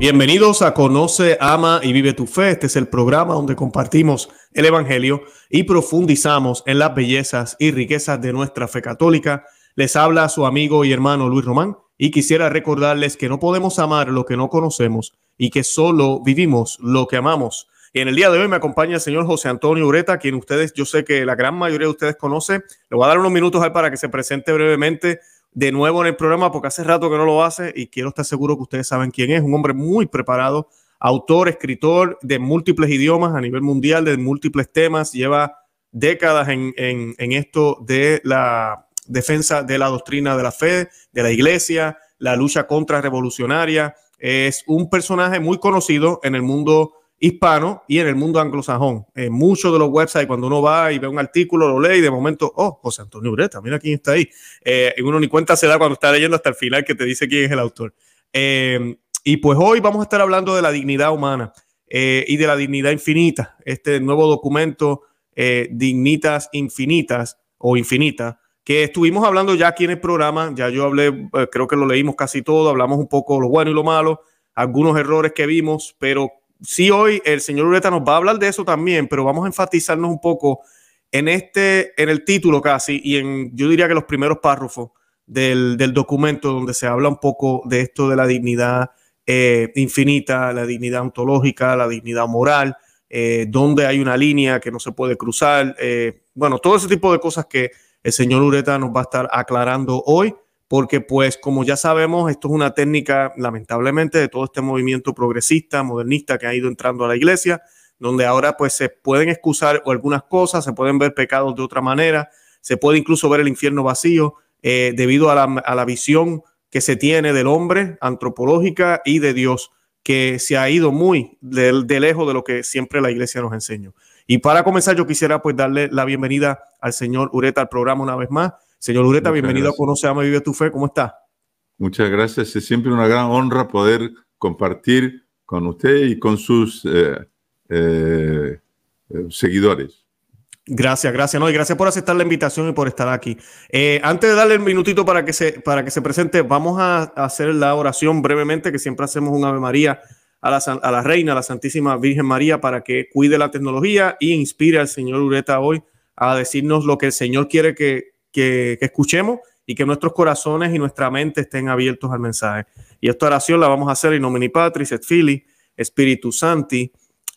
Bienvenidos a Conoce, Ama y Vive tu Fe. Este es el programa donde compartimos el Evangelio y profundizamos en las bellezas y riquezas de nuestra fe católica. Les habla su amigo y hermano Luis Román y quisiera recordarles que no podemos amar lo que no conocemos y que solo vivimos lo que amamos. Y en el día de hoy me acompaña el señor José Antonio Ureta, quien ustedes, yo sé que la gran mayoría de ustedes conoce. Le voy a dar unos minutos a para que se presente brevemente de nuevo en el programa porque hace rato que no lo hace y quiero estar seguro que ustedes saben quién es, un hombre muy preparado, autor, escritor de múltiples idiomas a nivel mundial, de múltiples temas, lleva décadas en, esto de la defensa de la doctrina de la fe, de la iglesia, la lucha contra revolucionaria. Es un personaje muy conocido en el mundo hispano y en el mundo anglosajón. En eh, muchos de los websites, cuando uno va y ve un artículo, lo lee y de momento, oh, José Antonio Ureta, mira quién está ahí. Eh, uno ni cuenta se da cuando está leyendo hasta el final que te dice quién es el autor. Em, y pues hoy vamos a estar hablando de la dignidad humana eh, y de la dignidad infinita, este nuevo documento eh, Dignitas Infinitas o Infinitas, que estuvimos hablando ya aquí en el programa, ya yo hablé, creo que lo leímos casi todo, hablamos un poco lo bueno y lo malo, algunos errores que vimos, pero sí, hoy el señor Ureta nos va a hablar de eso también, pero vamos a enfatizarnos un poco en este, en el título casi, y en yo diría que los primeros párrafos del, documento donde se habla un poco de esto de la dignidad eh, infinita, la dignidad ontológica, la dignidad moral, eh, donde hay una línea que no se puede cruzar, eh, bueno, todo ese tipo de cosas que el señor Ureta nos va a estar aclarando hoy porque pues como ya sabemos, esto es una técnica lamentablemente de todo este movimiento progresista, modernista que ha ido entrando a la iglesia, donde ahora pues se pueden excusar algunas cosas, se pueden ver pecados de otra manera, se puede incluso ver el infierno vacío eh, debido a la, visión que se tiene del hombre antropológica y de Dios, que se ha ido muy de, lejos de lo que siempre la iglesia nos enseñó. Y para comenzar, yo quisiera pues darle la bienvenida al señor Ureta al programa una vez más. Señor Ureta, bienvenido a Conoce, Ama Vive tu Fe. ¿Cómo está? Muchas gracias. Es siempre una gran honra poder compartir con usted y con sus eh, eh, eh, seguidores. Gracias, gracias. No, gracias por aceptar la invitación y por estar aquí. antes de darle el minutito para que se, para que se presente, vamos a hacer la oración brevemente, que siempre hacemos un Ave María a la, Reina, a la Santísima Virgen María, para que cuide la tecnología e inspire al Señor Ureta hoy a decirnos lo que el Señor quiere que que, escuchemos y que nuestros corazones y nuestra mente estén abiertos al mensaje. Y esta oración la vamos a hacer en nomini patris et fili, Espíritu Santi.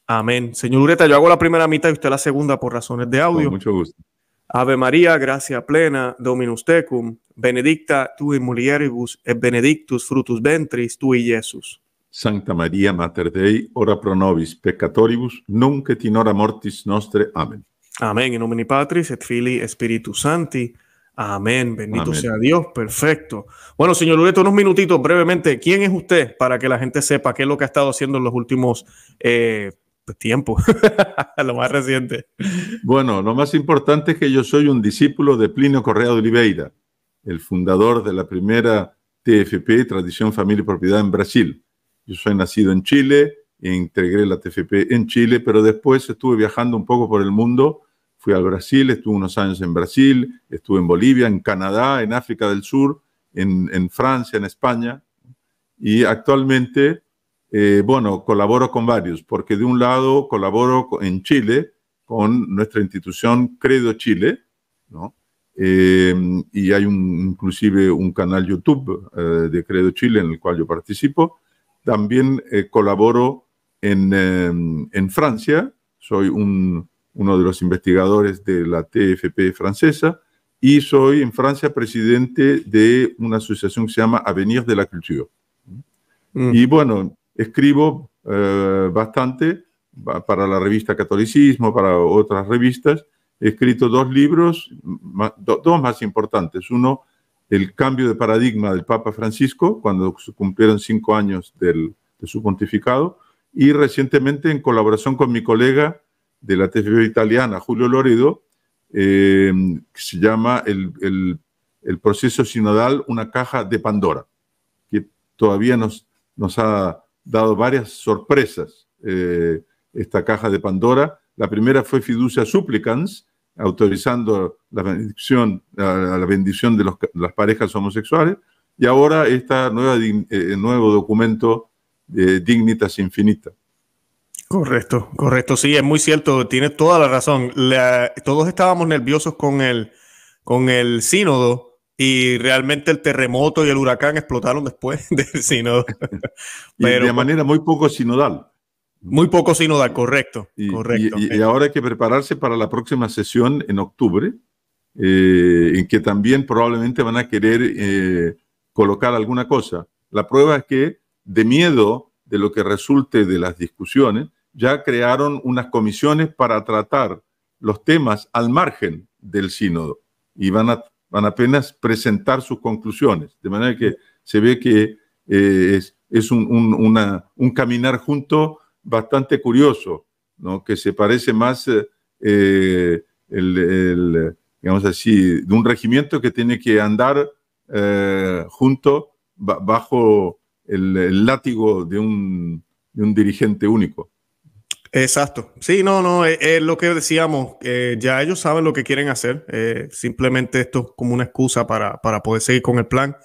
Amén. Señor Ureta, yo hago la primera mitad y usted la segunda por razones de audio. Con mucho gusto. Ave María, gracia plena, Dominus tecum, benedicta tu in mulieribus et benedictus frutus ventris tui, Iesus. Santa María, Mater Dei, ora pro nobis peccatoribus, nunc et in hora mortis nostre. Amén. Amén. En nomine Patris et Fili Espíritu Santi. Amén. Bendito sea Dios. Perfecto. Bueno, señor Loreto, unos minutitos brevemente. ¿Quién es usted para que la gente sepa qué es lo que ha estado haciendo en los últimos eh, pues, tiempos? lo más reciente. Bueno, lo más importante es que yo soy un discípulo de Plinio Correa de Oliveira, el fundador de la primera TFP, Tradición Familia y Propiedad en Brasil. Yo soy nacido en Chile, integré la TFP en Chile, pero después estuve viajando un poco por el mundo. Fui al Brasil, estuve unos años en Brasil, estuve en Bolivia, en Canadá, en África del Sur, en, Francia, en España. Y actualmente, eh, bueno, colaboro con varios, porque de un lado colaboro en Chile con nuestra institución Credo Chile, ¿no? Eh, y hay un, inclusive un canal YouTube eh, de Credo Chile en el cual yo participo. También colaboro Em, en, Francia, soy uno de los investigadores de la TFP francesa y soy en Francia presidente de una asociación que se llama Avenir de la Cultura. Mm. Y bueno, escribo eh, bastante para la revista Catolicismo, para otras revistas. He escrito dos libros, dos más importantes. Uno, El cambio de paradigma del Papa Francisco, cuando cumplieron cinco años del, de su pontificado, y recientemente en colaboración con mi colega de la TV italiana, Julio Loredo, eh, se llama el, el, proceso sinodal Una caja de Pandora, que todavía nos, nos ha dado varias sorpresas eh, esta caja de Pandora. La primera fue Fiducia Supplicans, autorizando la bendición, la, bendición de las parejas homosexuales, y ahora este nuevo documento dignitas infinita. Correcto, correcto, sí, es muy cierto, tienes toda la razón. todos estábamos nerviosos con el, con el sínodo y realmente el terremoto y el huracán explotaron después del sínodo. de manera muy poco sinodal. Muy poco sinodal, correcto. Y, correcto. Y, ahora hay que prepararse para la próxima sesión en octubre, eh, en que también probablemente van a querer eh, colocar alguna cosa. La prueba es que de miedo de lo que resulte de las discusiones, ya crearon unas comisiones para tratar los temas al margen del sínodo y van a, van apenas presentar sus conclusiones. De manera que se ve que eh, es, es un, un, caminar junto bastante curioso, ¿no? que se parece más eh, el, digamos así, de un regimiento que tiene que andar eh, junto bajo el, látigo de un, dirigente único. Exacto. Sí, no, no, es, lo que decíamos. ya ellos saben lo que quieren hacer. Eh, simplemente esto como una excusa para, poder seguir con el plan.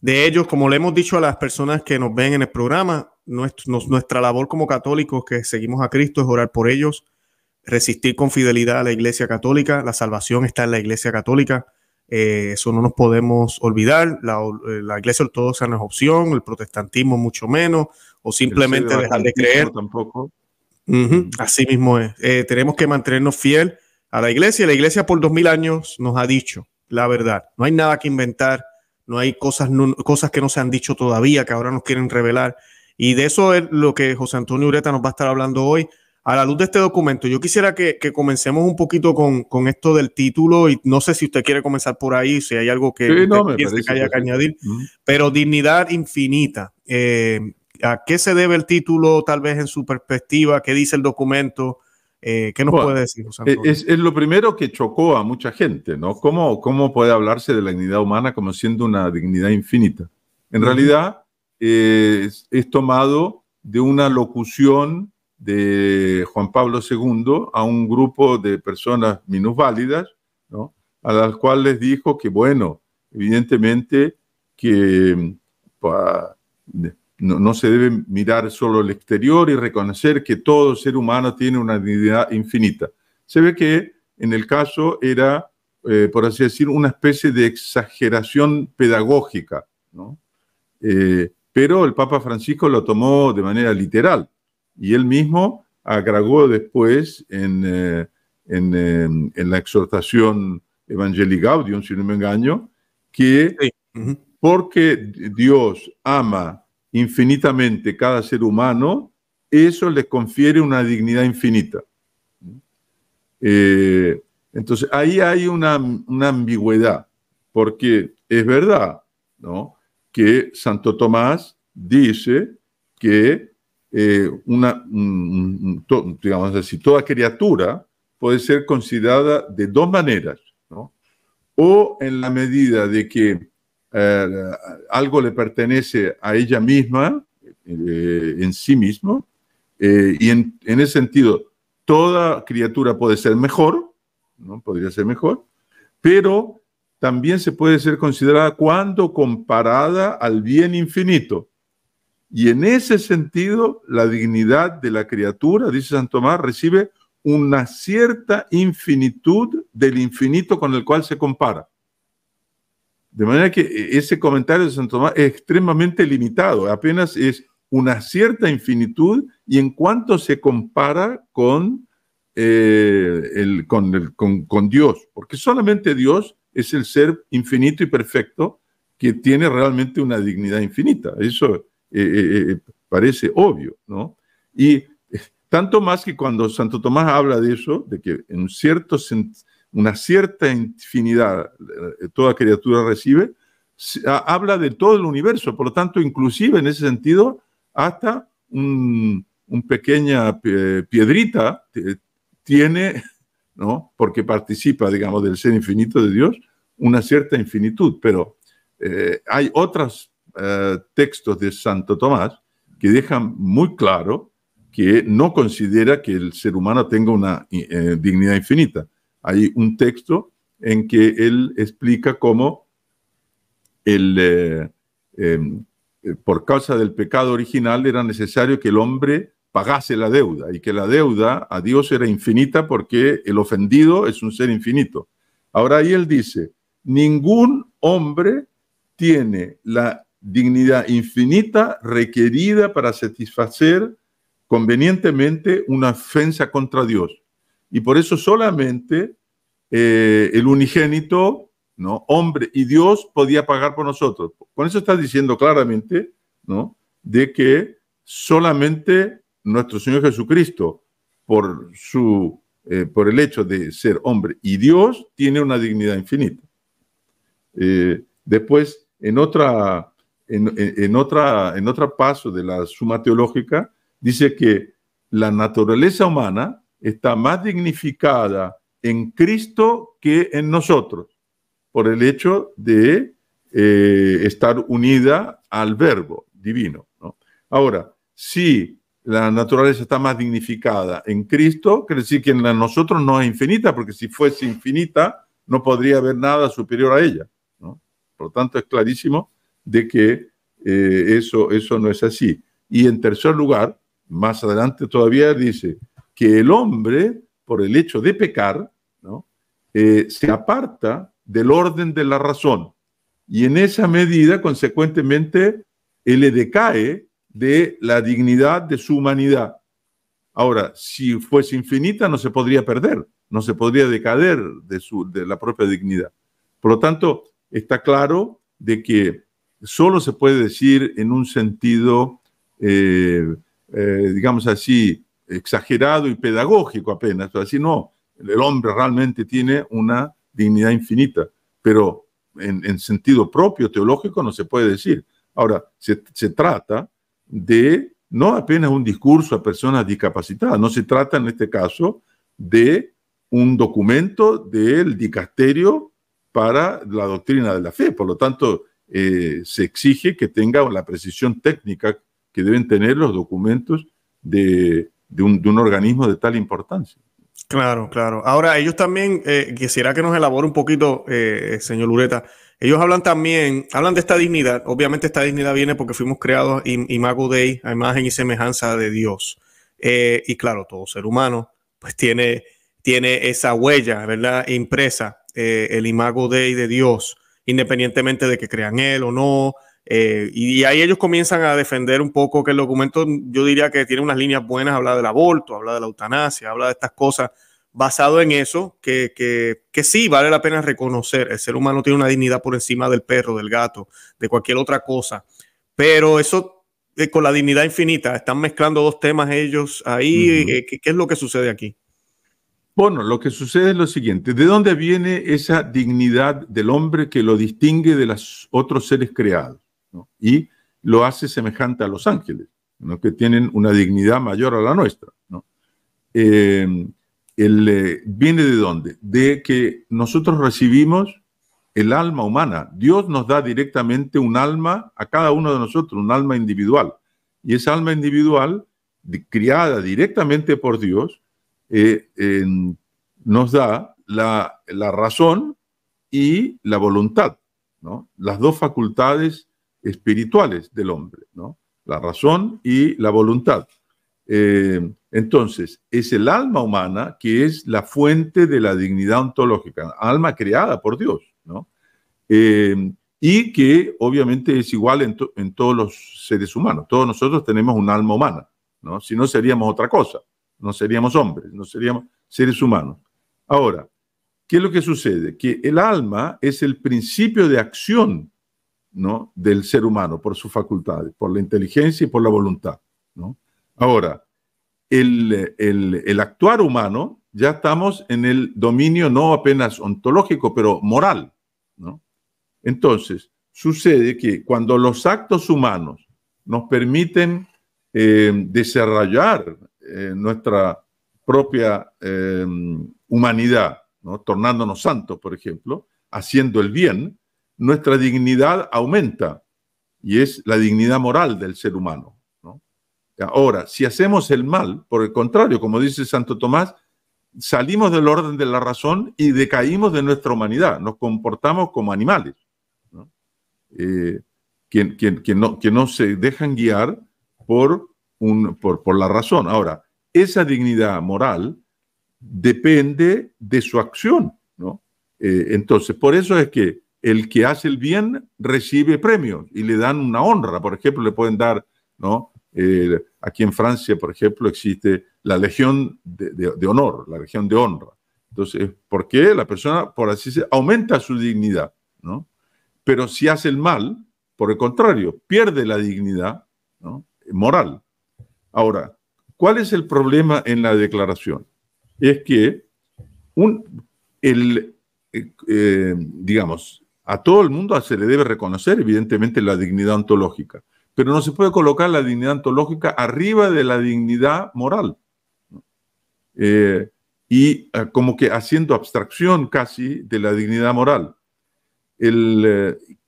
De ellos, como le hemos dicho a las personas que nos ven en el programa, nuestra labor como católicos que seguimos a Cristo es orar por ellos, resistir con fidelidad a la Iglesia Católica. La salvación está en la Iglesia Católica. Eh, eso no nos podemos olvidar. La, eh, la, iglesia ortodoxa no es opción, el protestantismo mucho menos, o simplemente dejar de creer. Tampoco. Mm. así mismo es. Eh, tenemos que mantenernos fiel a la iglesia. La iglesia por dos mil años nos ha dicho la verdad. No hay nada que inventar, no hay cosas, cosas que no se han dicho todavía, que ahora nos quieren revelar. Y de eso es lo que José Antonio Ureta nos va a estar hablando hoy a la luz de este documento, yo quisiera que, comencemos un poquito con, con, esto del título y no sé si usted quiere comenzar por ahí, si hay algo que, que haya que añadir, pero dignidad infinita. Eh, ¿A qué se debe el título, tal vez en su perspectiva? ¿Qué dice el documento? Eh, ¿Qué nos puede decir, e, es, es, lo primero que chocó a mucha gente, ¿no? ¿Cómo, ¿Cómo puede hablarse de la dignidad humana como siendo una dignidad infinita? En realidad, eh, es tomado de una locución de Juan Pablo II a un grupo de personas minusválidas, ¿no? a las cuales dijo que, bueno, evidentemente que no, se debe mirar solo el exterior y reconocer que todo ser humano tiene una dignidad infinita. Se ve que en el caso era, eh, por así decir, una especie de exageración pedagógica, eh, pero el Papa Francisco lo tomó de manera literal. Y él mismo agregó después en, eh, eh, la exhortación Evangelii Gaudium, si no me engaño, que porque Dios ama infinitamente cada ser humano, eso le confiere una dignidad infinita. Eh, entonces, ahí hay una, ambigüedad, porque es verdad que Santo Tomás dice que eh, una, digamos así, toda criatura puede ser considerada de dos maneras, O en la medida de que eh, algo le pertenece a ella misma, eh, en sí mismo, y en, en, ese sentido, toda criatura puede ser mejor, ¿no? Podría ser mejor, pero también se puede ser considerada cuando comparada al bien infinito. Y en ese sentido, la dignidad de la criatura, dice santo Tomás, recibe una cierta infinitud del infinito con el cual se compara. De manera que eh, ese comentario de San Tomás es extremadamente limitado, apenas es una cierta infinitud y en cuanto se compara con, eh, con, Dios, porque solamente Dios es el ser infinito y perfecto que tiene realmente una dignidad infinita. Eso eh, eh, eh, parece obvio, ¿no? Y tanto más que cuando Santo Tomás habla de eso, de que en cierto una cierta infinidad toda criatura recibe, habla de todo el universo, por lo tanto, inclusive en ese sentido, hasta un, pequeña piedrita tiene, ¿no? porque participa, digamos, del ser infinito de Dios, una cierta infinitud, pero hay otras eh, textos de Santo Tomás que dejan muy claro que no considera que el ser humano tenga una eh, eh, dignidad infinita. Hay un texto en que él explica cómo el, em, por causa del pecado original era necesario que el hombre pagase la deuda y que la deuda a Dios era infinita porque el ofendido es un ser infinito. Ahora ahí él dice, ningún hombre tiene la dignidad infinita requerida para satisfacer convenientemente una ofensa contra Dios. Y por eso solamente eh, el unigénito, ¿no? hombre y Dios, podía pagar por nosotros. Con eso está diciendo claramente ¿no? de que solamente nuestro Señor Jesucristo, por, su, eh, por el hecho de ser hombre y Dios, tiene una dignidad infinita. Eh, después, en otra en, en, otra, en otra paso de la suma teológica, dice que la naturaleza humana está más dignificada en Cristo que en nosotros, por el hecho de eh, estar unida al verbo divino. Ahora, si la naturaleza está más dignificada en Cristo, quiere decir que en nosotros no es infinita, porque si fuese infinita, no podría haber nada superior a ella. Por lo tanto, es clarísimo de que eh, eso, eso no es así. Y en tercer lugar, más adelante todavía dice que el hombre, por el hecho de pecar, eh, se aparta del orden de la razón. Y en esa medida, consecuentemente, él le decae de la dignidad de su humanidad. Ahora, si fuese infinita, no se podría perder, no se podría decader de, su, de la propia dignidad. Por lo tanto, está claro de que solo se puede decir en un sentido, eh, eh, digamos así, exagerado y pedagógico apenas, así no, el hombre realmente tiene una dignidad infinita, pero en, sentido propio teológico no se puede decir. Ahora, se, se trata de no apenas un discurso a personas discapacitadas, no se trata en este caso de un documento del dicasterio para la doctrina de la fe, por lo tanto, eh, se exige que tenga la precisión técnica que deben tener los documentos de, un, organismo de tal importancia. Claro, claro. Ahora, ellos también, eh, quisiera que nos elabore un poquito, eh, señor Lureta, ellos hablan también, hablan de esta dignidad, obviamente esta dignidad viene porque fuimos creados en imago Dei, a imagen y semejanza de Dios. y claro, todo ser humano pues tiene, tiene esa huella, ¿verdad? Impresa, el imago Dei de Dios independientemente de que crean él o no. Eh, y, ahí ellos comienzan a defender un poco que el documento, yo diría que tiene unas líneas buenas, habla del aborto, habla de la eutanasia, habla de estas cosas, basado en eso, que, que, que sí vale la pena reconocer, el ser humano tiene una dignidad por encima del perro, del gato, de cualquier otra cosa, pero eso eh, con la dignidad infinita, están mezclando dos temas ellos ahí, eh, ¿qué es lo que sucede aquí? Bueno, lo que sucede es lo siguiente, ¿de dónde viene esa dignidad del hombre que lo distingue de los otros seres creados y lo hace semejante a los ángeles, que tienen una dignidad mayor a la nuestra? ¿no? Em, eh, ¿Viene de dónde? De que nosotros recibimos el alma humana. Dios nos da directamente un alma a cada uno de nosotros, un alma individual. Y esa alma individual, criada directamente por Dios, eh, eh, nos da la, razón y la voluntad, Las dos facultades espirituales del hombre, La razón y la voluntad. Eh, entonces, es el alma humana que es la fuente de la dignidad ontológica, alma creada por Dios, y que obviamente es igual en, todos los seres humanos. Todos nosotros tenemos un alma humana, Si no seríamos otra cosa no seríamos hombres, no seríamos seres humanos. Ahora, ¿qué es lo que sucede? Que el alma es el principio de acción ¿no? del ser humano por sus facultades, por la inteligencia y por la voluntad. Ahora, el, actuar humano ya estamos en el dominio no apenas ontológico, pero moral. Entonces, sucede que cuando los actos humanos nos permiten eh, desarrollar eh, nuestra propia em, humanidad, tornándonos santos, por ejemplo, haciendo el bien, nuestra dignidad aumenta y es la dignidad moral del ser humano. Ahora, si hacemos el mal, por el contrario, como dice Santo Tomás, salimos del orden de la razón y decaímos de nuestra humanidad, nos comportamos como animales. no, eh, que no se dejan guiar por por, la razón. Ahora, esa dignidad moral depende de su acción, ¿no? Eh, entonces, por eso es que el que hace el bien recibe premios y le dan una honra, por ejemplo, le pueden dar, ¿no? Eh, aquí en Francia, por ejemplo, existe la Legión de, Honor, la Legión de Honra. Entonces, ¿por qué la persona, por así decirlo, aumenta su dignidad, ¿no? Pero si hace el mal, por el contrario, pierde la dignidad moral. Ahora, ¿cuál es el problema en la declaración? Es que eh, eh, digamos, a todo el mundo se le debe reconocer, evidentemente, la dignidad ontológica, pero no se puede colocar la dignidad ontológica arriba de la dignidad moral. Eh, y como que haciendo abstracción casi de la dignidad moral.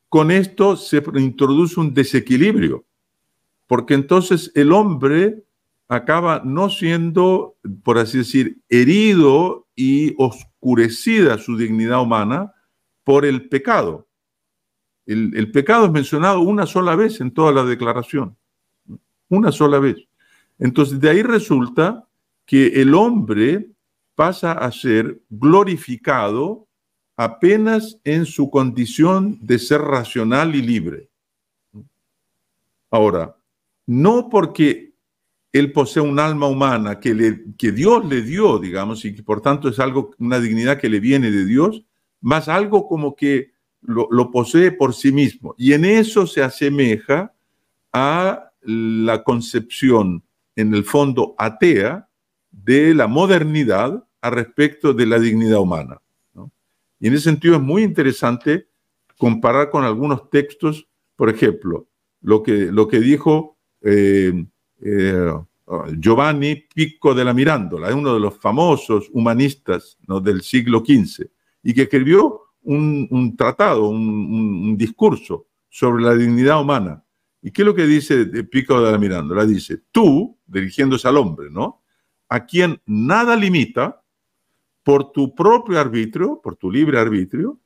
con esto se introduce un desequilibrio porque entonces el hombre acaba no siendo, por así decir, herido y oscurecida su dignidad humana por el pecado. El, el, pecado es mencionado una sola vez en toda la declaración, una sola vez. Entonces de ahí resulta que el hombre pasa a ser glorificado apenas en su condición de ser racional y libre. Ahora, no porque él posee un alma humana que, Dios le dio, digamos, y que por tanto es algo, una dignidad que le viene de Dios, más algo como que lo, posee por sí mismo. Y en eso se asemeja a la concepción, en el fondo, atea de la modernidad a respecto de la dignidad humana. Y en ese sentido es muy interesante comparar con algunos textos, por ejemplo, lo que, lo que dijo eh, eh, Giovanni Pico de la Mirándola, uno de los famosos humanistas del siglo XV, y que escribió un, tratado, un, discurso sobre la dignidad humana. ¿Y qué es lo que dice Pico de la Mirándola? Dice, tú, dirigiéndose al hombre, ¿no? A quien nada limita por tu propio arbitrio, por tu libre arbitrio,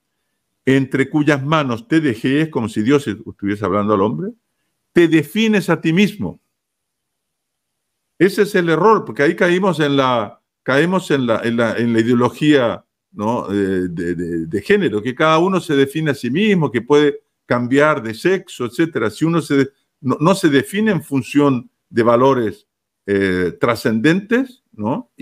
entre cuyas manos te dejes como si Dios estuviese hablando al hombre, te defines a ti mismo. Ese es el error, porque ahí caímos en la, caemos en la, en la, ideología de, género, que cada uno se define a sí mismo, que puede cambiar de sexo, etc. Si uno se, no, se define en función de valores eh, trascendentes eh,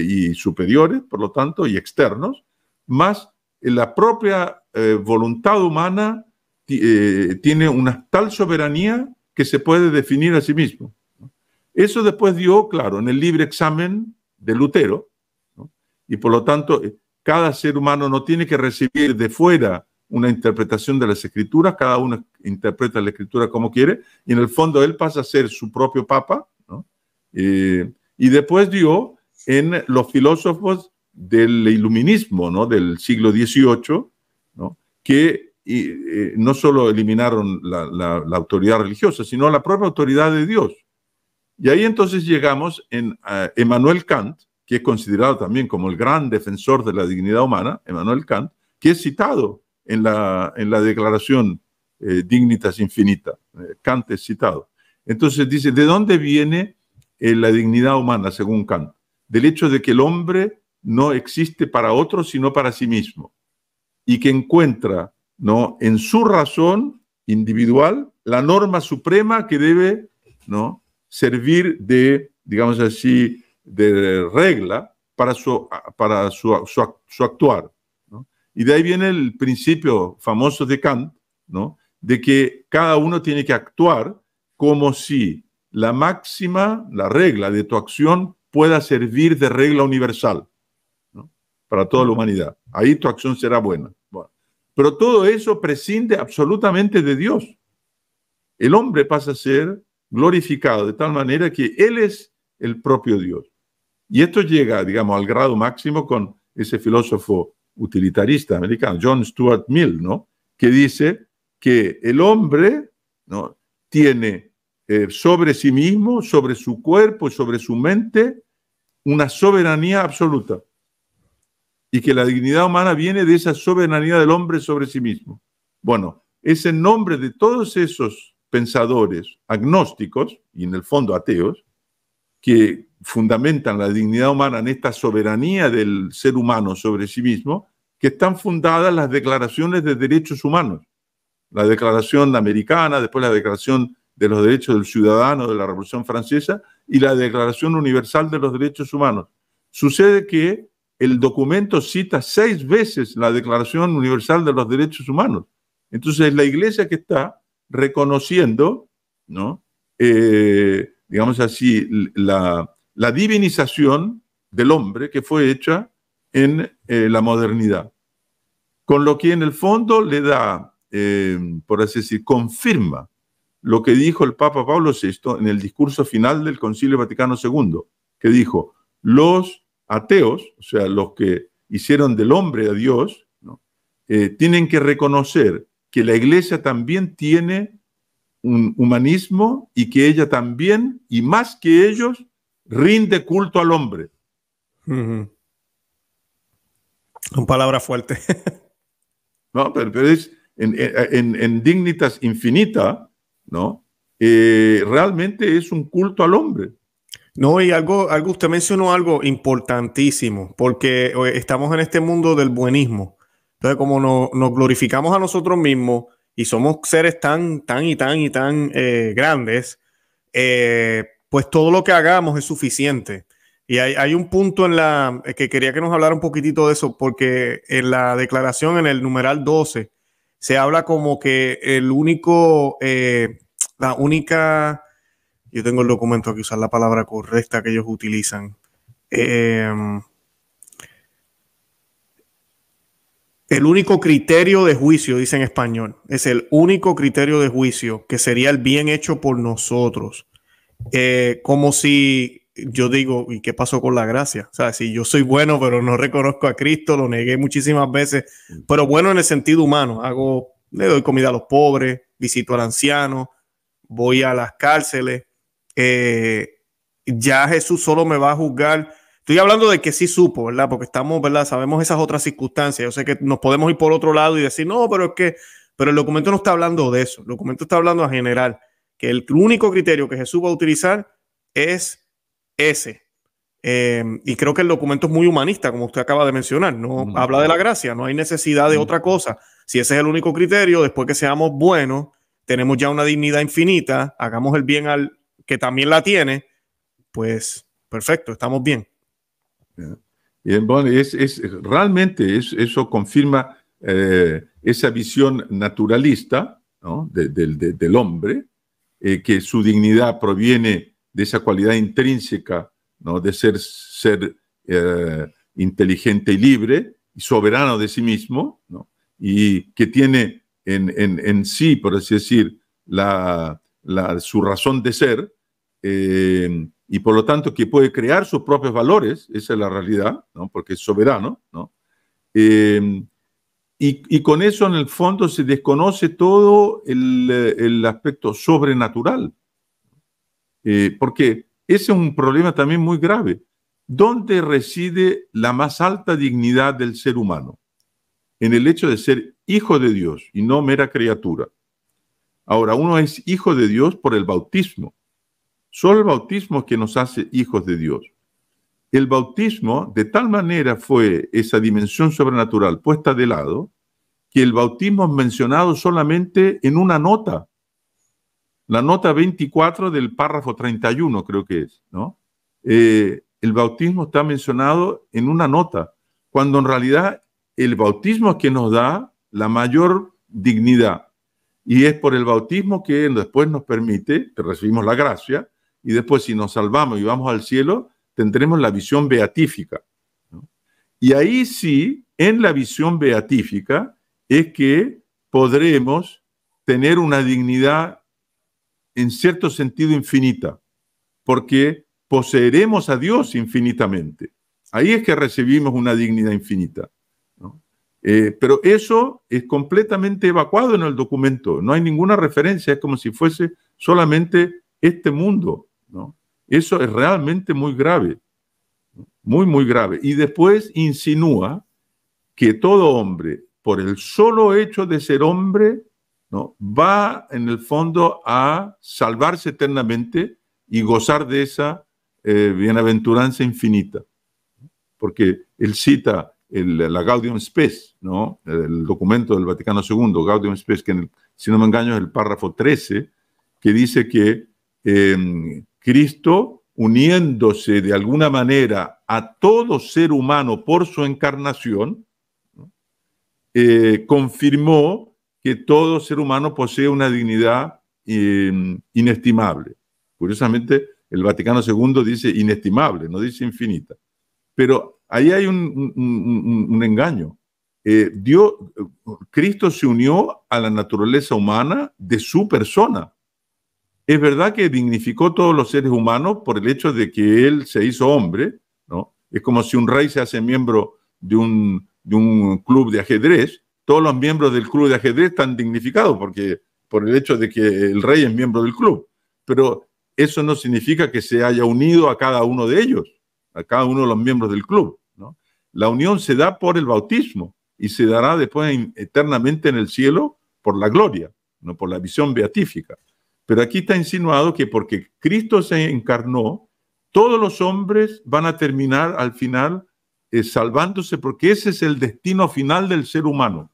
y, superiores, por lo tanto, y externos, más la propia eh, voluntad humana tiene una tal soberanía que se puede definir a sí mismo. Eso después dio, claro, en el libre examen de Lutero, y por lo tanto eh, cada ser humano no tiene que recibir de fuera una interpretación de las escrituras, cada uno interpreta la escritura como quiere, y en el fondo él pasa a ser su propio papa, eh, y después dio en los filósofos del iluminismo, ¿no? del siglo XVIII, que y eh, no solo eliminaron la, la, autoridad religiosa, sino la propia autoridad de Dios. Y ahí entonces llegamos en Emmanuel Kant, que es considerado también como el gran defensor de la dignidad humana, Emmanuel Kant, que es citado en la, en la declaración eh, Dignitas Infinita. Eh, Kant es citado. Entonces dice, ¿de dónde viene la dignidad humana según Kant? Del hecho de que el hombre no existe para otro, sino para sí mismo, y que encuentra ¿no? En su razón individual, la norma suprema que debe, ¿no? Servir de, digamos así, de regla para su, para su, actuar. Y de ahí viene el principio famoso de Kant, ¿no? De que cada uno tiene que actuar como si la máxima, la regla de tu acción pueda servir de regla universal para toda la humanidad. Ahí tu acción será buena. Bueno, pero todo eso prescinde absolutamente de Dios. El hombre pasa a ser glorificado de tal manera que Él es el propio Dios. Y esto llega, digamos, al grado máximo con ese filósofo utilitarista americano, John Stuart Mill, ¿no? Que dice que el hombre ¿no? tiene eh, sobre sí mismo, sobre su cuerpo y sobre su mente, una soberanía absoluta y que la dignidad humana viene de esa soberanía del hombre sobre sí mismo. Bueno, es en nombre de todos esos pensadores agnósticos y en el fondo ateos que fundamentan la dignidad humana en esta soberanía del ser humano sobre sí mismo, que están fundadas las declaraciones de derechos humanos. La declaración americana, después la declaración de los derechos del ciudadano de la Revolución Francesa y la Declaración Universal de los Derechos Humanos. Sucede que el documento cita seis veces la Declaración Universal de los Derechos Humanos. Entonces, la iglesia que está reconociendo, ¿no? Eh, digamos así, la, divinización del hombre que fue hecha en eh, la modernidad. Con lo que en el fondo le da, eh, por así decir, confirma lo que dijo el Papa Pablo VI en el discurso final del Concilio Vaticano II, que dijo, los ateos, o sea, los que hicieron del hombre a Dios, eh, tienen que reconocer que la iglesia también tiene un humanismo y que ella también, y más que ellos, rinde culto al hombre. Son no, pero, es en, dignitas infinita, ¿no? Eh, realmente es un culto al hombre. No, y algo, algo, usted mencionó algo importantísimo, porque estamos en este mundo del buenismo. Entonces, como nos glorificamos a nosotros mismos y somos seres tan, tan y tan y tan eh, grandes, eh, pues todo lo que hagamos es suficiente. Y hay, un punto en la eh, que quería que nos hablara un poquitito de eso, porque en la declaración, en el numeral 12, se habla como que el único, la única yo tengo el documento aquí, usar la palabra correcta que ellos utilizan. Em, el único criterio de juicio, dice en español, es el único criterio de juicio que sería el bien hecho por nosotros. Eh, como si yo digo, ¿y qué pasó con la gracia? O sea, si yo soy bueno, pero no reconozco a Cristo, lo negué muchísimas veces, pero bueno en el sentido humano, hago, le doy comida a los pobres, visito al anciano, voy a las cárceles, eh, ya Jesús solo me va a juzgar. Estoy hablando de que sí supo, ¿verdad? Porque estamos, ¿verdad? Sabemos esas otras circunstancias. Yo sé que nos podemos ir por otro lado y decir, no, pero es que, pero el documento no está hablando de eso. El documento está hablando en general, que el único criterio que Jesús va a utilizar es ese. Em, y creo que el documento es muy humanista, como usted acaba de mencionar. No mm. habla de la gracia, no hay necesidad de mm. otra cosa. Si ese es el único criterio, después que seamos buenos, tenemos ya una dignidad infinita, hagamos el bien al, que también la tiene, pues perfecto, estamos bien. Y Bueno, es, realmente eso confirma eh, esa visión naturalista del hombre, eh, que su dignidad proviene de esa cualidad intrínseca ¿no? de ser, ser eh, inteligente y libre y soberano de sí mismo, ¿no? y que tiene en, en, en, sí, por así decir, la, la, su razón de ser, eh, y por lo tanto que puede crear sus propios valores, esa es la realidad, ¿no? porque es soberano, ¿no? Eh, y, y, con eso en el fondo se desconoce todo el, el aspecto sobrenatural, eh, porque ese es un problema también muy grave. ¿Dónde reside la más alta dignidad del ser humano? En el hecho de ser hijo de Dios y no mera criatura. Ahora, uno es hijo de Dios por el bautismo, Solo el bautismo es que nos hace hijos de Dios. El bautismo, de tal manera fue esa dimensión sobrenatural puesta de lado, que el bautismo es mencionado solamente en una nota, la nota 24 del párrafo 31 creo que es, ¿no? Eh, el bautismo está mencionado en una nota, cuando en realidad el bautismo es que nos da la mayor dignidad. Y es por el bautismo que después nos permite, que recibimos la gracia, y después si nos salvamos y vamos al cielo, tendremos la visión beatífica. Y ahí sí, en la visión beatífica, es que podremos tener una dignidad en cierto sentido infinita, porque poseeremos a Dios infinitamente. Ahí es que recibimos una dignidad infinita. Eh, pero eso es completamente evacuado en el documento, no hay ninguna referencia, es como si fuese solamente este mundo, eso es realmente muy grave, muy, muy grave. Y después insinúa que todo hombre, por el solo hecho de ser hombre, ¿no? va en el fondo a salvarse eternamente y gozar de esa eh, bienaventuranza infinita. Porque él cita el, la Gaudium Spes, ¿no? el documento del Vaticano II, Gaudium Spes, que si no me engaño es el párrafo 13, que dice que em, Cristo, uniéndose de alguna manera a todo ser humano por su encarnación, eh, confirmó que todo ser humano posee una dignidad em, inestimable. Curiosamente, el Vaticano II dice inestimable, no dice infinita. Pero ahí hay un, engaño. Eh, Cristo se unió a la naturaleza humana de su persona. Es verdad que dignificó todos los seres humanos por el hecho de que él se hizo hombre, ¿no? Es como si un rey se hace miembro de un, club de ajedrez. Todos los miembros del club de ajedrez están dignificados porque, por el hecho de que el rey es miembro del club. Pero eso no significa que se haya unido a cada uno de ellos, a cada uno de los miembros del club. La unión se da por el bautismo y se dará después eternamente en el cielo por la gloria, no por la visión beatífica. Pero aquí está insinuado que porque Cristo se encarnó, todos los hombres van a terminar al final eh, salvándose, porque ese es el destino final del ser humano.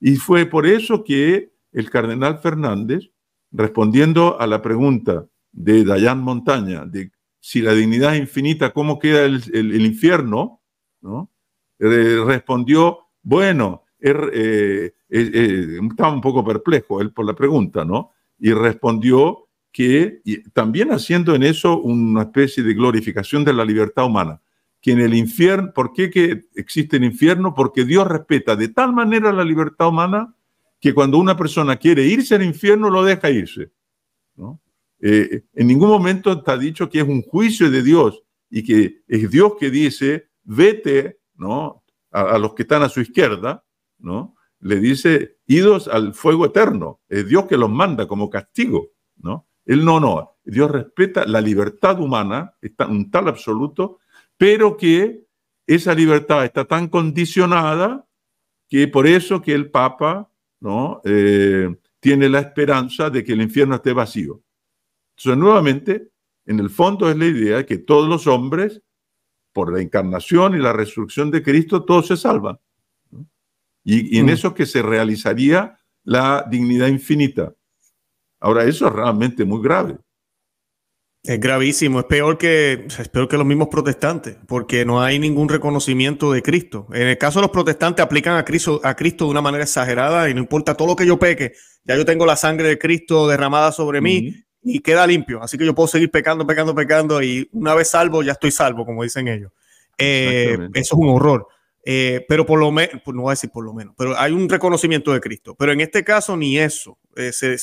Y fue por eso que el cardenal Fernández, respondiendo a la pregunta de Dayan Montaña, de si la dignidad es infinita, ¿cómo queda el, infierno? Eh, respondió, bueno, er, eh, estaba un poco perplejo él por la pregunta, ¿no? y respondió que, también haciendo en eso una especie de glorificación de la libertad humana, que en el infierno, ¿por qué existe el infierno? Porque Dios respeta de tal manera la libertad humana que cuando una persona quiere irse al infierno lo deja irse. Eh, en ningún momento está dicho que es un juicio de Dios y que es Dios que dice, vete, ¿no? A, a los que están a su izquierda, ¿no? Le dice, idos al fuego eterno. Es eh, Dios que los manda como castigo, ¿no? Él no, no. Dios respeta la libertad humana, está un tal absoluto, pero que esa libertad está tan condicionada que por eso que el Papa, ¿no? Eh, tiene la esperanza de que el infierno esté vacío. Entonces, nuevamente, en el fondo es la idea que todos los hombres, por la encarnación y la resurrección de Cristo, todos se salvan. Y, en eso mm. eso que se realizaría la dignidad infinita. Ahora, eso es realmente muy grave. Es gravísimo, es peor que es que los mismos protestantes, porque no hay ningún reconocimiento de Cristo. En el caso de los protestantes aplican a Cristo, a Cristo de una manera exagerada y no importa todo lo que yo peque, ya yo tengo la sangre de Cristo derramada sobre mí y queda limpio, así que yo puedo seguir pecando, pecando, pecando y una vez salvo ya estoy salvo, como dicen ellos. Eh, eso es un horror. Eh, pero por lo menos, pues, no voy a decir por lo menos, pero hay un reconocimiento de Cristo. Pero en este caso ni eso. Eh, se,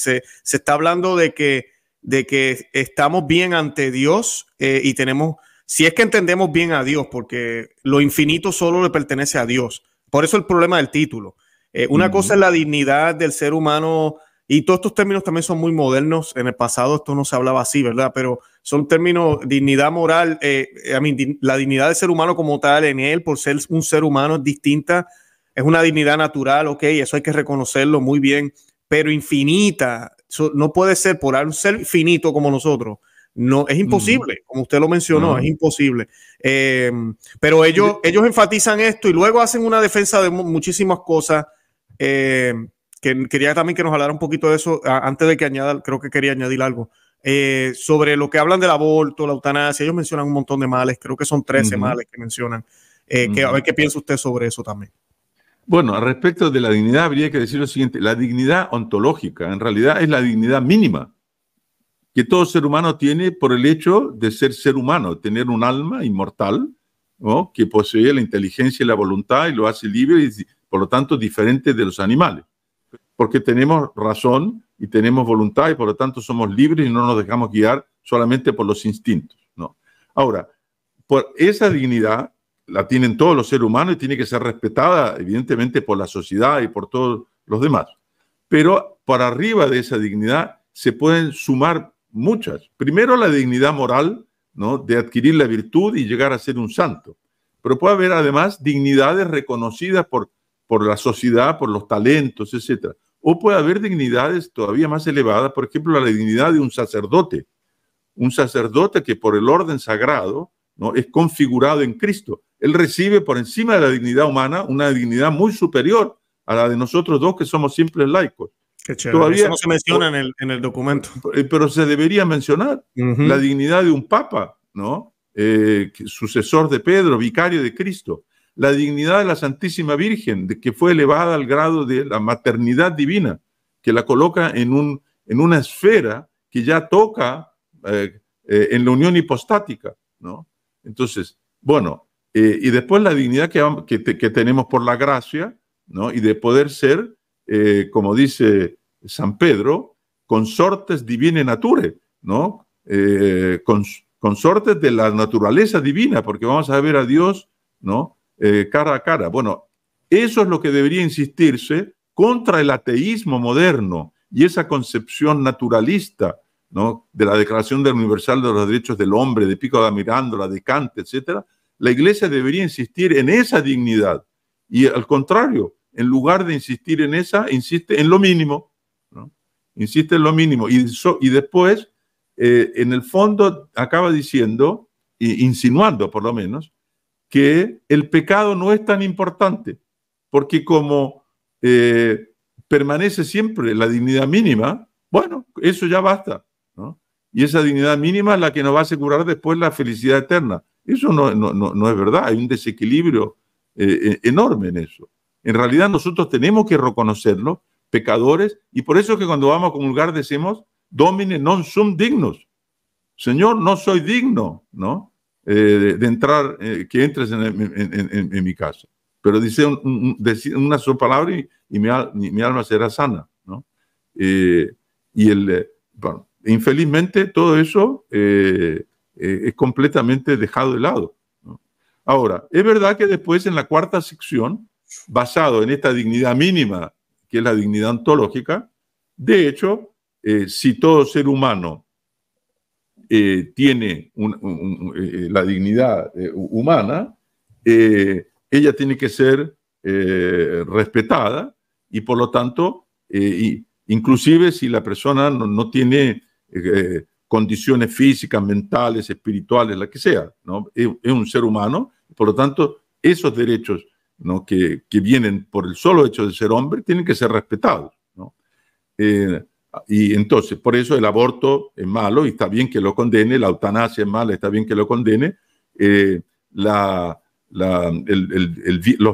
está hablando de que, de que estamos bien ante Dios eh, y tenemos, si es que entendemos bien a Dios, porque lo infinito solo le pertenece a Dios. Por eso el problema del título. una cosa es la dignidad del ser humano y todos estos términos también son muy modernos. En el pasado esto no se hablaba así, ¿verdad? Pero son términos, dignidad moral, eh, la dignidad del ser humano como tal en él, por ser un ser humano, es distinta. Es una dignidad natural, ok, eso hay que reconocerlo muy bien, pero infinita. no puede ser por un ser finito como nosotros. No, es imposible, como usted lo mencionó, es imposible. Em, pero ellos, ellos enfatizan esto y luego hacen una defensa de muchísimas cosas. Em, que quería también que nos hablara un poquito de eso, antes de que añada, creo que quería añadir algo, eh, sobre lo que hablan del aborto, la eutanasia, ellos mencionan un montón de males, creo que son 13 males que mencionan, eh, que, a ver qué piensa usted sobre eso también. Bueno, respecto de la dignidad, habría que decir lo siguiente, la dignidad ontológica en realidad es la dignidad mínima que todo ser humano tiene por el hecho de ser ser humano, tener un alma inmortal, ¿no? que posee la inteligencia y la voluntad y lo hace libre y por lo tanto diferente de los animales porque tenemos razón y tenemos voluntad y por lo tanto somos libres y no nos dejamos guiar solamente por los instintos. No. Ahora, por esa dignidad la tienen todos los seres humanos y tiene que ser respetada evidentemente por la sociedad y por todos los demás. Pero por arriba de esa dignidad se pueden sumar muchas. Primero la dignidad moral, ¿no? de adquirir la virtud y llegar a ser un santo. Pero puede haber además dignidades reconocidas por, por la sociedad, por los talentos, etcétera. O puede haber dignidades todavía más elevadas, por ejemplo, la dignidad de un sacerdote. Un sacerdote que por el orden sagrado ¿no? es configurado en Cristo. Él recibe por encima de la dignidad humana una dignidad muy superior a la de nosotros dos que somos simples laicos. todavía no se menciona en el, documento. Eh, pero se debería mencionar la dignidad de un papa, ¿no? Eh, sucesor de Pedro, vicario de Cristo la dignidad de la Santísima Virgen, de que fue elevada al grado de la maternidad divina, que la coloca en, un, en una esfera que ya toca eh, eh, en la unión hipostática, ¿no? Entonces, bueno, eh, y después la dignidad que, que, tenemos por la gracia, ¿no? Y de poder ser, como dice San Pedro, consortes divine nature, ¿no? consortes de la naturaleza divina, porque vamos a ver a Dios, ¿no? Eh, cara a cara. Bueno, eso es lo que debería insistirse contra el ateísmo moderno y esa concepción naturalista ¿no? de la Declaración Universal de los Derechos del Hombre, de Pico de Mirándola, de Kant, etc. La Iglesia debería insistir en esa dignidad y al contrario, en lugar de insistir en esa, insiste en lo mínimo, insiste en lo mínimo y, y después, eh, en el fondo, acaba diciendo, insinuando por lo menos, que el pecado no es tan importante, porque como eh, permanece siempre la dignidad mínima, bueno, eso ya basta. ¿no? Y esa dignidad mínima es la que nos va a asegurar después la felicidad eterna. Eso no, es verdad, hay un desequilibrio eh, eh, enorme en eso. En realidad nosotros tenemos que reconocerlo, pecadores, y por eso es que cuando vamos a comulgar decimos, domine non sum dignos. Señor, no soy digno, ¿no? Eh, de, entrar, eh, que entres en, mi casa. Pero dice una sola palabra y, mi, alma será sana. Eh, y el, infelizmente todo eso es completamente dejado de lado. Ahora, es verdad que después en la cuarta sección, basado en esta dignidad mínima, que es la dignidad ontológica, de hecho, si todo ser humano eh, tiene eh, la dignidad eh, humana, ella tiene que ser respetada y por lo tanto, inclusive si la persona no, tiene condiciones físicas, mentales, espirituales, la que sea, ¿no? es, un ser humano, por lo tanto, esos derechos ¿no? que, vienen por el solo hecho de ser hombre tienen que ser respetados. ¿no? Y entonces, por eso el aborto es malo y está bien que lo condene, la eutanasia es mala, está bien que lo condene, eh, los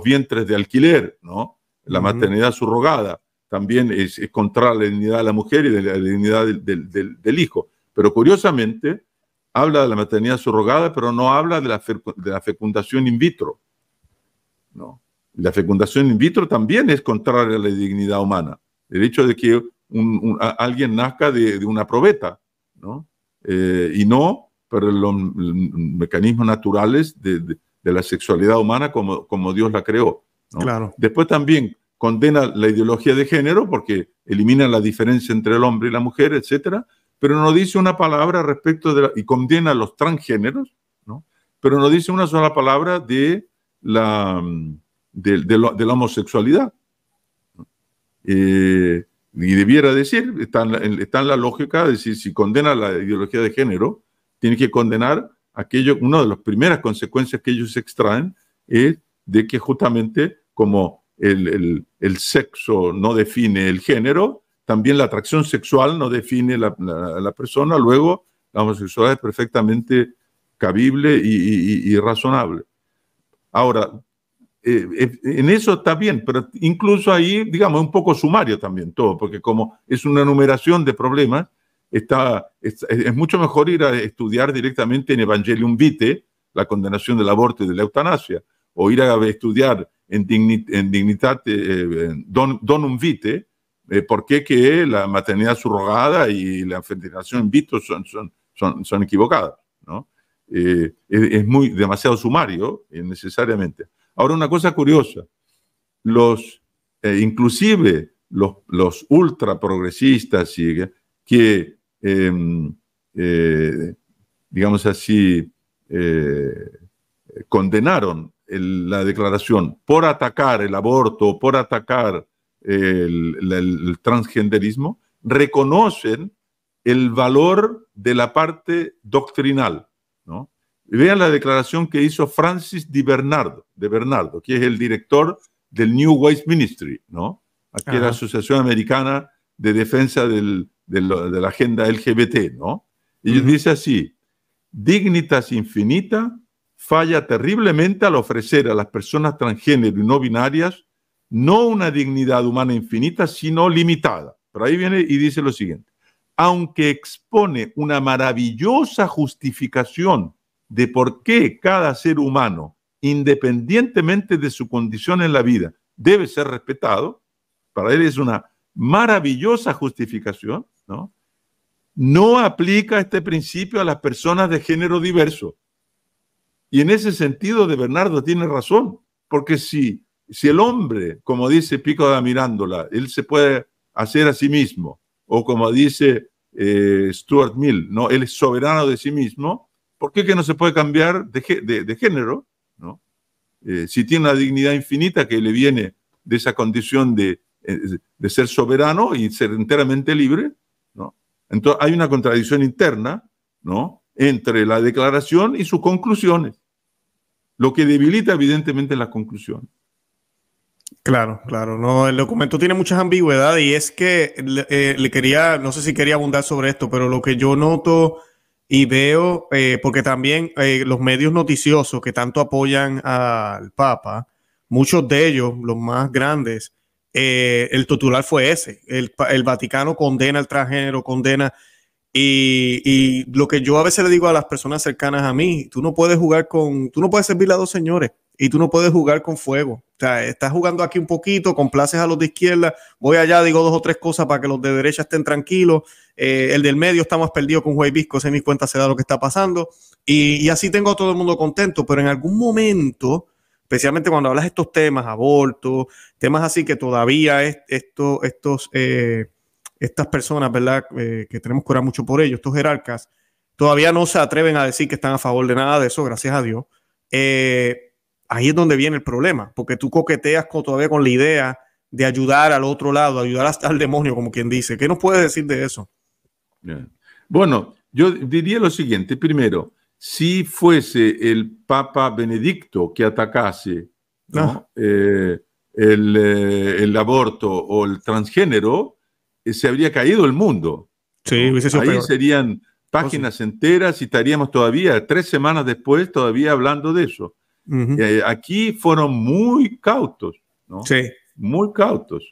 vientres de alquiler, ¿no? la maternidad surrogada, también es, es, contra la dignidad de la mujer y de la dignidad del, del, hijo. Pero curiosamente, habla de la maternidad surrogada, pero no habla de la, fecundación in vitro. ¿no? La fecundación in vitro también es contraria a la dignidad humana. El hecho de que alguien nazca de, una probeta, ¿no? Eh, y no pero los mecanismos naturales de, la sexualidad humana como, como Dios la creó. Claro. Después también condena la ideología de género porque elimina la diferencia entre el hombre y la mujer, etc. Pero no dice una palabra respecto de la, y condena a los transgéneros, ¿no? pero no dice una sola palabra de la, de, la homosexualidad. Eh, y debiera decir, está en, la, lógica de decir, si condena la ideología de género, tiene que condenar aquello, una de las primeras consecuencias que ellos extraen es de que justamente como el, sexo no define el género, también la atracción sexual no define la, la, persona, luego la homosexualidad es perfectamente cabible y, y razonable. Ahora, eh, eh, en eso está bien, pero incluso ahí, digamos, es un poco sumario también todo, porque como es una enumeración de problemas, está, es, mucho mejor ir a estudiar directamente en Evangelium Vitae la condenación del aborto y de la eutanasia, o ir a estudiar en, Dignitat Dignitate eh, Donum Vitae eh, por qué que la maternidad subrogada y la fertilización in vitro son, son, son, son equivocadas, ¿no? es, es muy demasiado sumario, necesariamente. Ahora, una cosa curiosa, los, eh, inclusive los, ultra progresistas que, em, eh, digamos así, eh, condenaron la declaración por atacar el aborto, por atacar el, el transgenderismo, reconocen el valor de la parte doctrinal, ¿no? Vean la declaración que hizo Francis Di Bernardo, de Bernardo, que es el director del New Ways Ministry, ¿no? Aquí la Asociación Americana de Defensa de la Agenda LGBT, ¿no? Y dice así, Dignitas Infinita falla terriblemente al ofrecer a las personas transgénero y no binarias no una dignidad humana infinita, sino limitada. Pero ahí viene y dice lo siguiente, aunque expone una maravillosa justificación de por qué cada ser humano, independientemente de su condición en la vida, debe ser respetado, para él es una maravillosa justificación, ¿no? aplica este principio a las personas de género diverso. Y en ese sentido de Bernardo tiene razón, porque si, el hombre, como dice Pico de Mirándola, él se puede hacer a sí mismo, o como dice eh, Stuart Mill, ¿no? él es soberano de sí mismo, ¿Por qué que no se puede cambiar de, género? Eh, si tiene una dignidad infinita que le viene de esa condición eh, de, ser soberano y ser enteramente libre, ¿no? entonces hay una contradicción interna entre la declaración y sus conclusiones, lo que debilita evidentemente la conclusión. Claro, claro. No, el documento tiene muchas ambigüedades y es que eh, le quería, no sé si quería abundar sobre esto, pero lo que yo noto y veo, eh, porque también eh, los medios noticiosos que tanto apoyan al Papa, muchos de ellos, los más grandes, eh, el titular fue ese. El, Vaticano condena el transgénero, condena. Y, y, lo que yo a veces le digo a las personas cercanas a mí, tú no puedes jugar con, tú no puedes servir a dos señores y tú no puedes jugar con fuego. O sea, estás jugando aquí un poquito, complaces a los de izquierda, voy allá, digo dos o tres cosas para que los de derecha estén tranquilos. Eh, el del medio está más perdido con Juez Visco, en mis cuenta se da lo que está pasando. Y, así tengo a todo el mundo contento, pero en algún momento, especialmente cuando hablas de estos temas, aborto, temas así que todavía es, estos, eh, estas personas, ¿verdad? Eh, que tenemos que orar mucho por ellos, estos jerarcas, todavía no se atreven a decir que están a favor de nada de eso, gracias a Dios. Eh, ahí es donde viene el problema, porque tú coqueteas todavía con la idea de ayudar al otro lado, ayudar hasta al demonio, como quien dice. ¿Qué nos puedes decir de eso? Bueno, yo diría lo siguiente. Primero, si fuese el Papa Benedicto que atacase ah. eh, eh, el, aborto o el transgénero, eh, se habría caído el mundo. Sí, Ahí serían páginas oh, enteras y estaríamos todavía, tres semanas después, todavía hablando de eso. Eh, aquí fueron muy cautos, ¿no? Sí. Muy cautos.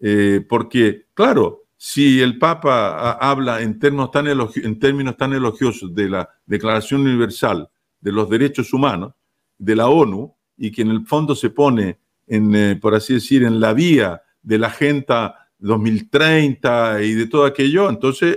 Eh, porque, claro, si el Papa habla en términos, tan en términos tan elogiosos de la Declaración Universal de los Derechos Humanos, de la ONU, y que en el fondo se pone, eh, por así decir, en la vía de la Agenda 2030 y de todo aquello, entonces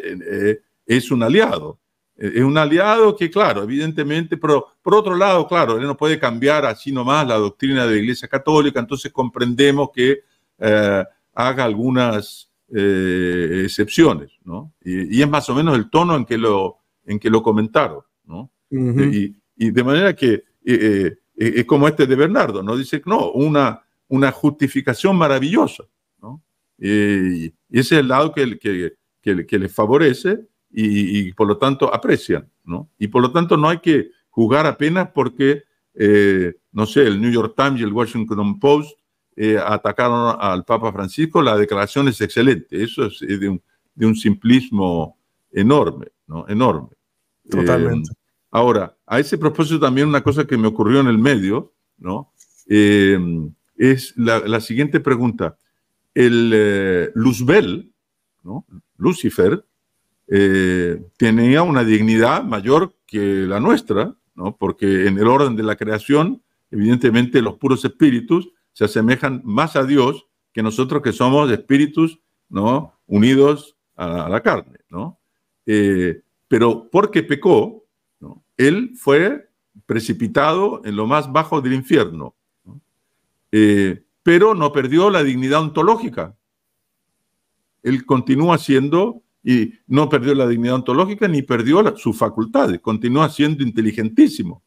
es un aliado. Eh, es un aliado que, claro, evidentemente, pero por otro lado, claro, él no puede cambiar así nomás la doctrina de la Iglesia Católica, entonces comprendemos que eh, haga algunas eh, excepciones, ¿no? Y, es más o menos el tono en que lo, en que lo comentaron, ¿no? y, y, de manera que es como este de Bernardo, ¿no? Dice, no, una, una justificación maravillosa, ¿no? y ese es el lado que, que, que, que les favorece y, por lo tanto aprecian, ¿no? Y por lo tanto no hay que jugar apenas porque, eh, no sé, el New York Times y el Washington Post eh, atacaron al Papa Francisco, la declaración es excelente, eso es de un, simplismo enorme, ¿no? Enorme. Totalmente. Eh, ahora, a ese propósito también una cosa que me ocurrió en el medio, ¿no? es la, la, siguiente pregunta. El Luzbel, ¿no? Lucifer, eh, tenía una dignidad mayor que la nuestra, porque en el orden de la creación, evidentemente los puros espíritus se asemejan más a Dios que nosotros que somos espíritus ¿no? unidos a la, carne. Eh, pero porque pecó, él fue precipitado en lo más bajo del infierno, eh, pero no perdió la dignidad ontológica. Él continúa siendo y no perdió la dignidad ontológica ni perdió sus facultades, continúa siendo inteligentísimo,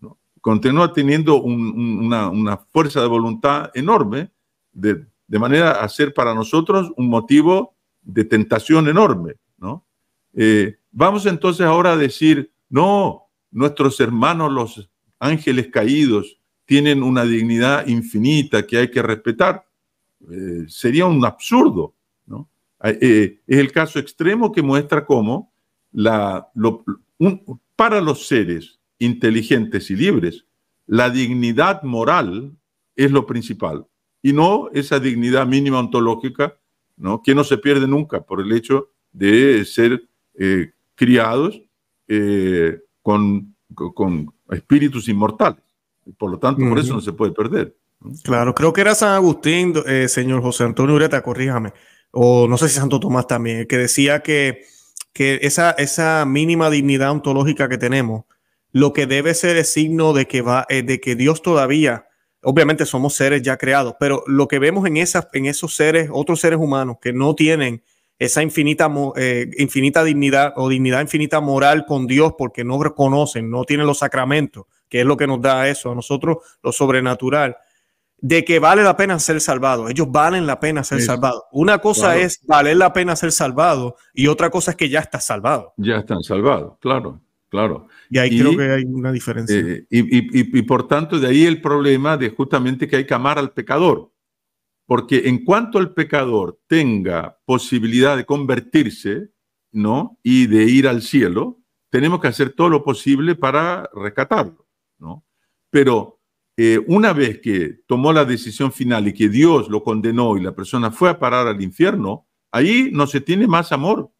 ¿no? continúa teniendo una, fuerza de voluntad enorme, de, manera a ser para nosotros un motivo de tentación enorme. Eh, vamos entonces ahora a decir, no, nuestros hermanos los ángeles caídos tienen una dignidad infinita que hay que respetar. Eh, sería un absurdo. Ah, eh, eh, es el caso extremo que muestra cómo la, para los seres inteligentes y libres, la dignidad moral es lo principal y no esa dignidad mínima ontológica ¿no? que no se pierde nunca por el hecho de ser eh, criados con, espíritus inmortales. Por lo tanto, por eso no se puede perder. Claro, creo que era San Agustín, señor José Antonio Ureta, corríjame, o no sé si Santo Tomás también, que decía que, esa, esa mínima dignidad ontológica que tenemos, lo que debe ser el signo de que, va, eh, de que Dios todavía, obviamente somos seres ya creados, pero lo que vemos en, esas, en esos seres, otros seres humanos que no tienen esa infinita, eh, infinita dignidad o dignidad infinita moral con Dios porque no reconocen, no tienen los sacramentos, que es lo que nos da eso a nosotros, lo sobrenatural de que vale la pena ser salvado. Ellos valen la pena ser salvados. Una cosa es valer la pena ser salvado y otra cosa es que ya estás salvado. Ya están salvados, claro, claro. Y ahí creo que hay una diferencia. Eh, y, y, por tanto, de ahí el problema de justamente que hay que amar al pecador. Porque en cuanto el pecador tenga posibilidad de convertirse, ¿no? Y de ir al cielo, tenemos que hacer todo lo posible para rescatarlo, ¿no? Pero eh, una vez que tomó la decisión final y que Dios lo condenó y la persona fue a parar al infierno, ahí no se tiene más amor.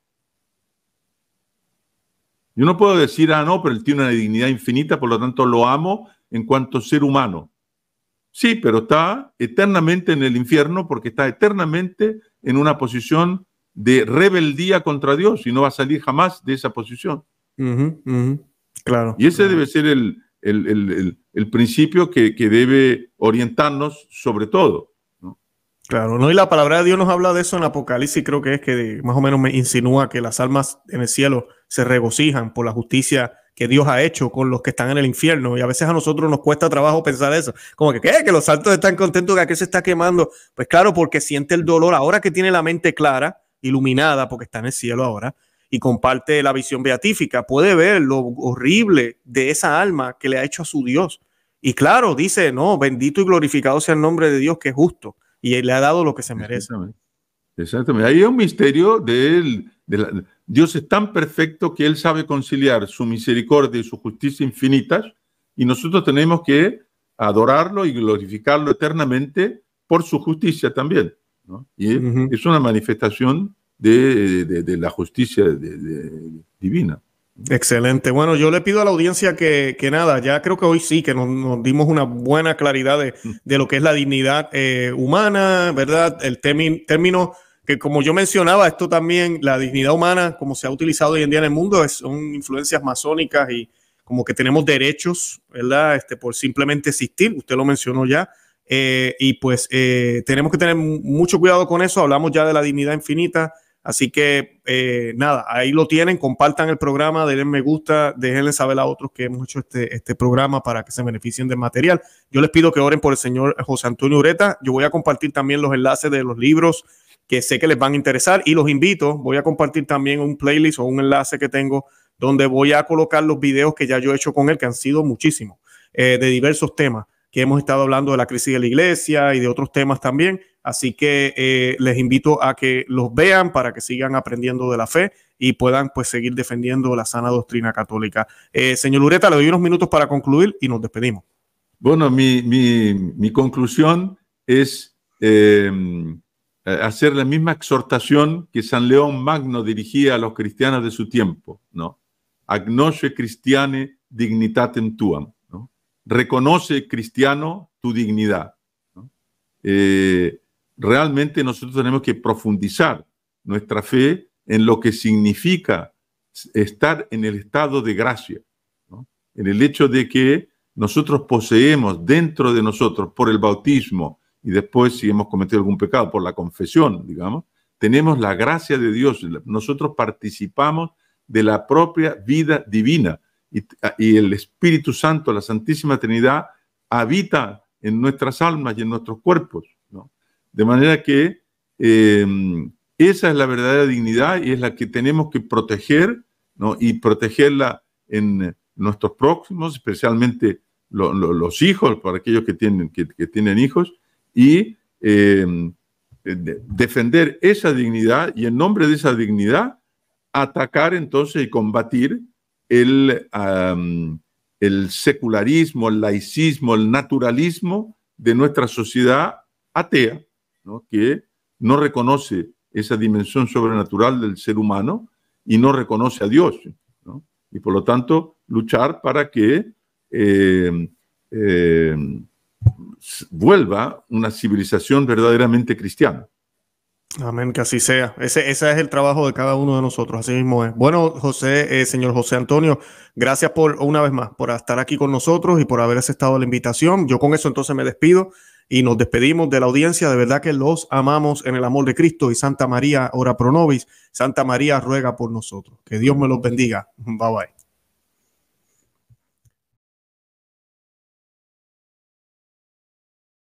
Yo no puedo decir, ah, no, pero él tiene una dignidad infinita, por lo tanto lo amo en cuanto ser humano. Sí, pero está eternamente en el infierno porque está eternamente en una posición de rebeldía contra Dios y no va a salir jamás de esa posición. Claro. Y ese debe ser el, el, principio que, debe orientarnos sobre todo. Claro, ¿no? y la palabra de Dios nos habla de eso en Apocalipsis, creo que es que más o menos me insinúa que las almas en el cielo se regocijan por la justicia que Dios ha hecho con los que están en el infierno. Y a veces a nosotros nos cuesta trabajo pensar eso. Como que, ¿qué? Que los santos están contentos que qué se está quemando. Pues claro, porque siente el dolor ahora que tiene la mente clara, iluminada, porque está en el cielo ahora y comparte la visión beatífica, puede ver lo horrible de esa alma que le ha hecho a su Dios. Y claro, dice, no, bendito y glorificado sea el nombre de Dios que es justo y él le ha dado lo que se merece. Exactamente. Ahí hay un misterio de él. Dios es tan perfecto que él sabe conciliar su misericordia y su justicia infinitas y nosotros tenemos que adorarlo y glorificarlo eternamente por su justicia también. Y es una manifestación de, la justicia divina. Excelente. Bueno, yo le pido a la audiencia que, nada, ya creo que hoy sí, que nos, dimos una buena claridad mm. de, lo que es la dignidad eh, humana, ¿verdad? El término que como yo mencionaba, esto también, la dignidad humana, como se ha utilizado hoy en día en el mundo, son influencias masónicas y como que tenemos derechos, ¿verdad? Este, por simplemente existir, usted lo mencionó ya, eh, y pues eh, tenemos que tener mucho cuidado con eso, hablamos ya de la dignidad infinita Así que eh, nada, ahí lo tienen, compartan el programa, denle me gusta, déjenle saber a otros que hemos hecho este, este programa para que se beneficien del material. Yo les pido que oren por el señor José Antonio Ureta. Yo voy a compartir también los enlaces de los libros que sé que les van a interesar y los invito. Voy a compartir también un playlist o un enlace que tengo donde voy a colocar los videos que ya yo he hecho con él, que han sido muchísimos, eh, de diversos temas que hemos estado hablando de la crisis de la iglesia y de otros temas también. Así que eh, les invito a que los vean para que sigan aprendiendo de la fe y puedan pues seguir defendiendo la sana doctrina católica. Eh, señor Lureta, le doy unos minutos para concluir y nos despedimos. Bueno, mi, mi, conclusión es eh, hacer la misma exhortación que San León Magno dirigía a los cristianos de su tiempo, ¿no? cristiane dignitatem tuam, Reconoce cristiano tu dignidad, realmente nosotros tenemos que profundizar nuestra fe en lo que significa estar en el estado de gracia, en el hecho de que nosotros poseemos dentro de nosotros por el bautismo y después si hemos cometido algún pecado por la confesión, digamos, tenemos la gracia de Dios, nosotros participamos de la propia vida divina y el Espíritu Santo, la Santísima Trinidad, habita en nuestras almas y en nuestros cuerpos. De manera que em, esa es la verdadera dignidad y es la que tenemos que proteger, Y protegerla en nuestros próximos, especialmente los hijos, para aquellos que tienen, que, tienen hijos, y em, eh, defender esa dignidad y en nombre de esa dignidad atacar entonces y combatir el secularismo, el laicismo, el naturalismo de nuestra sociedad atea que no reconoce esa dimensión sobrenatural del ser humano y no reconoce a Dios. Y por lo tanto, luchar para que eh, eh, vuelva una civilización verdaderamente cristiana. Amén, que así sea. Ese, es el trabajo de cada uno de nosotros, así mismo es. Bueno, José, eh, señor José Antonio, gracias por una vez más, por estar aquí con nosotros y por haber aceptado la invitación. Yo con eso entonces me despido y nos despedimos de la audiencia. De verdad que los amamos en el amor de Cristo y Santa María, ora pro nobis. Santa María ruega por nosotros. Que Dios me los bendiga. Bye bye.